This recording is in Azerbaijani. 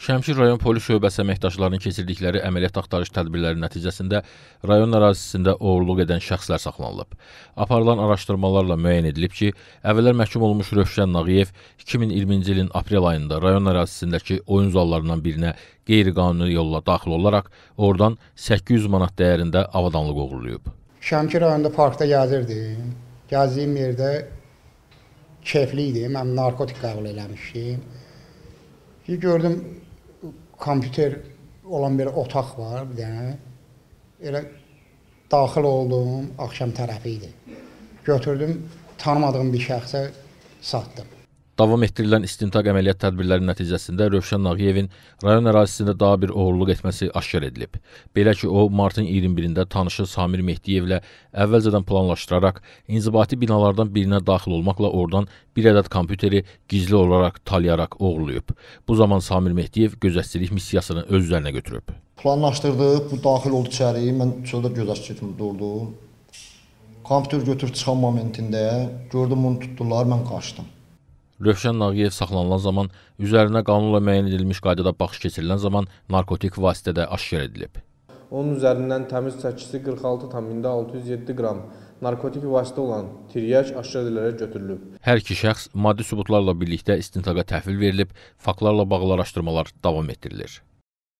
Şəmşir rayon polis şöbəsi əməkdaşlarının keçirdikləri əməliyyat axtarış tədbirləri nəticəsində rayon ərazisində oğurluq edən şəxslər saxlanılıb. Aparılan araşdırmalarla müəyyən edilib ki, əvvəllər məhkum olmuş Rövşən Nağıyev 2020-ci ilin aprel ayında rayon ərazisindəki oyun zallarından birinə qeyri-qanuni yolla daxil olaraq oradan 800 manat dəyərində avadanlıq oğurlayıb. Şəmkir rayonunda parkda gəzirdim. Gəzdiyim yerdə keyfli idim. Mən narkotik qəbul eləmişdim. Ki gördüm kompüter olan bir otaq var, bir dənə. Yəni elə daxil oldum, axşam tərəfi idi. Götürdüm, tanımadığım bir şəxsə satdım davam etdirilən istintaq əməliyyat tədbirləri nəticəsində Rövşən Nağiyevin rayon ərazisində daha bir oğurluq etməsi aşkar edilib. Belə ki, o martın 21-də tanışı Samir Mehdiyevlə əvvəlcədən planlaşdıraraq inzibati binalardan birinə daxil olmaqla oradan bir ədəd kompüteri gizli olaraq talayaraq oğurlayıb. Bu zaman Samir Mehdiyev gözətçilik missiyasını öz üzərinə götürüb. Planlaşdırdıq, bu daxil oldu içəri, mən çöldə gözətçilikimi durdum. Kompüter götürüb çıxan momentində gördüm onu tutdular, mən qaçdım. Rövşən Nağıyev saxlanılan zaman üzərinə qanunla müəyyən edilmiş qaydada baxış keçirilən zaman narkotik vasitədə aşkar edilib. Onun üzərindən təmiz çəkisi 46,607 qram narkotik vasitə olan tiryək aşkar edilərək götürülüb. Hər iki şəxs maddi sübutlarla birlikdə istintaqa təhvil verilib, faktlarla bağlı araşdırmalar davam etdirilir.